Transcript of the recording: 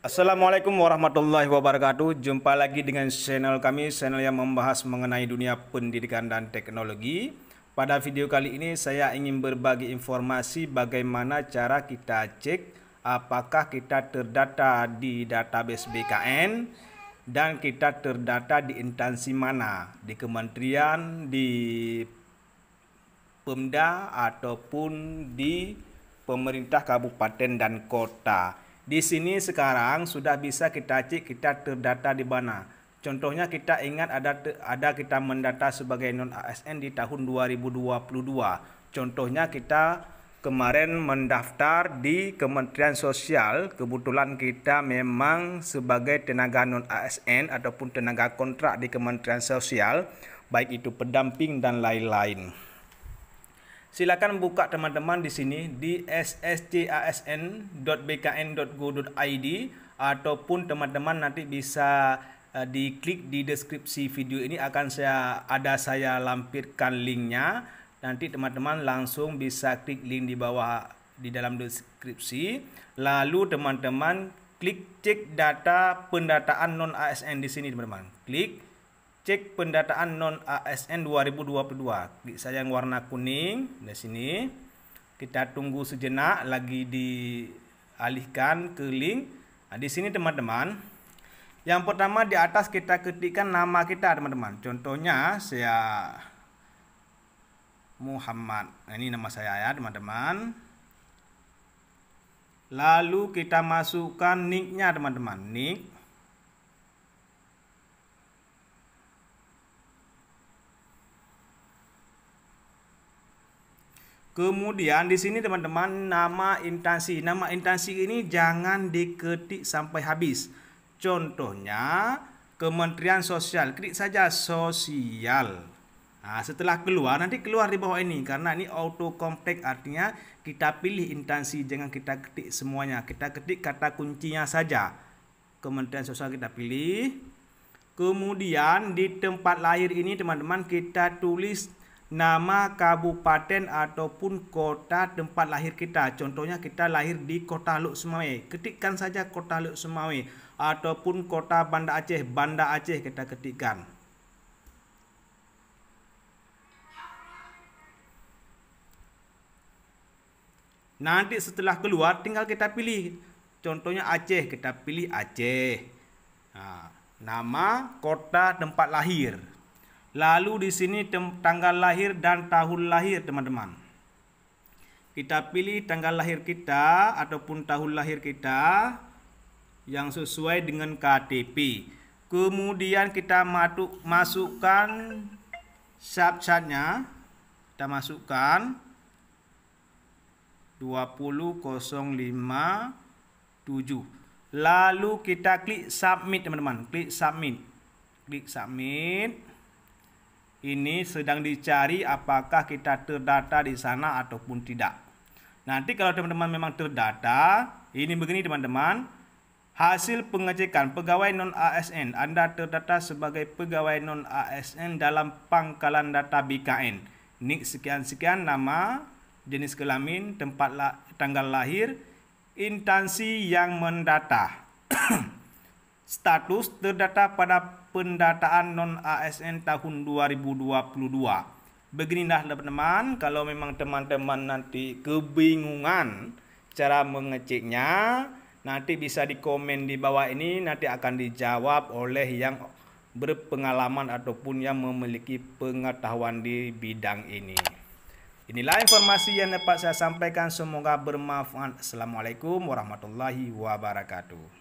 Assalamualaikum warahmatullahi wabarakatuh. Jumpa lagi dengan channel kami, channel yang membahas mengenai dunia pendidikan dan teknologi. Pada video kali ini saya ingin berbagi informasi bagaimana cara kita cek apakah kita terdata di database BKN dan kita terdata di instansi mana, di kementerian, di Pemda ataupun di pemerintah kabupaten dan kota. Di sini sekarang sudah bisa kita cek kita terdata di mana. Contohnya kita ingat ada ada kita mendata sebagai non ASN di tahun 2022. Contohnya kita kemarin mendaftar di Kementerian Sosial, kebetulan kita memang sebagai tenaga non ASN ataupun tenaga kontrak di Kementerian Sosial, baik itu pendamping dan lain-lain. Silakan buka teman-teman di sini di sscasn.bkn.go.id ataupun teman-teman nanti bisa eh, diklik di deskripsi video ini akan saya ada saya lampirkan linknya. Nanti teman-teman langsung bisa klik link di bawah di dalam deskripsi. Lalu teman-teman klik cek data pendataan non ASN di sini teman-teman. Klik cek pendataan non ASN 2022 saya yang warna kuning di sini kita tunggu sejenak lagi dialihkan ke link nah, di sini teman-teman yang pertama di atas kita ketikkan nama kita teman-teman contohnya saya Muhammad nah, ini nama saya ya teman-teman lalu kita masukkan nicknya teman-teman nick Kemudian di sini teman-teman nama instansi. Nama instansi ini jangan diketik sampai habis. Contohnya Kementerian Sosial. klik saja sosial. Nah, setelah keluar nanti keluar di bawah ini karena ini auto complete artinya kita pilih instansi jangan kita ketik semuanya. Kita ketik kata kuncinya saja. Kementerian Sosial kita pilih. Kemudian di tempat lahir ini teman-teman kita tulis nama kabupaten ataupun kota tempat lahir kita. Contohnya kita lahir di Kota Luk Semawe. Ketikkan saja Kota Luk Semawe ataupun Kota Banda Aceh, Banda Aceh kita ketikkan. Nanti setelah keluar tinggal kita pilih. Contohnya Aceh, kita pilih Aceh. Nah, nama kota tempat lahir. Lalu di sini tanggal lahir dan tahun lahir teman-teman. Kita pilih tanggal lahir kita ataupun tahun lahir kita yang sesuai dengan KTP. Kemudian kita masukkan subchatnya. Kita masukkan 20057. Lalu kita klik submit teman-teman. Klik submit. Klik submit ini sedang dicari apakah kita terdata di sana ataupun tidak. Nanti kalau teman-teman memang terdata, ini begini teman-teman, hasil pengecekan pegawai non ASN Anda terdata sebagai pegawai non ASN dalam pangkalan data BKN. Nik sekian-sekian nama, jenis kelamin, tempat la tanggal lahir, instansi yang mendata. status terdata pada pendataan non-ASN tahun 2022 beginilah teman-teman kalau memang teman-teman nanti kebingungan cara mengeceknya nanti bisa dikomen di bawah ini nanti akan dijawab oleh yang berpengalaman ataupun yang memiliki pengetahuan di bidang ini inilah informasi yang dapat saya sampaikan semoga bermanfaat assalamualaikum warahmatullahi wabarakatuh